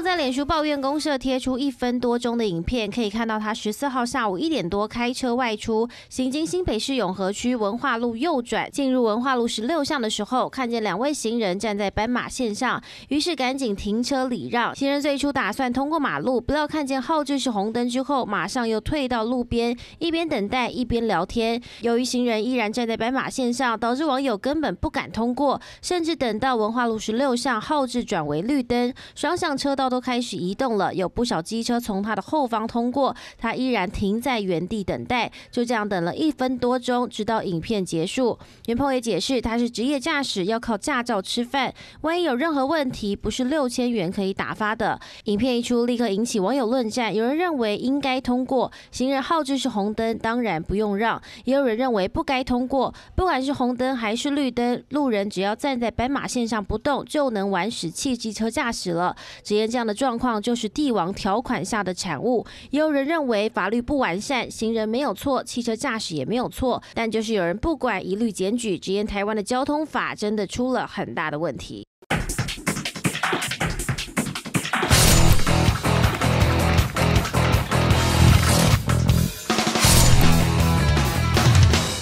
在脸书抱怨公社贴出一分多钟的影片，可以看到他十四号下午一点多开车外出行经新北市永和区文化路右转进入文化路十六巷的时候，看见两位行人站在斑马线上，于是赶紧停车礼让。行人最初打算通过马路，不料看见号志是红灯之后，马上又退到路边，一边等待一边聊天。由于行人依然站在斑马线上，导致网友根本不敢通过，甚至等到文化路十六巷号志转为绿灯，双向车道。道都开始移动了，有不少机车从他的后方通过，他依然停在原地等待，就这样等了一分多钟，直到影片结束。袁鹏也解释，他是职业驾驶，要靠驾照吃饭，万一有任何问题，不是六千元可以打发的。影片一出，立刻引起网友论战，有人认为应该通过，行人号就是红灯，当然不用让；也有人认为不该通过，不管是红灯还是绿灯，路人只要站在斑马线上不动，就能玩死汽机车驾驶了，职业。这样的状况就是帝王条款下的产物。也有人认为法律不完善，行人没有错，汽车驾驶也没有错，但就是有人不管，一律检举，直言台湾的交通法真的出了很大的问题。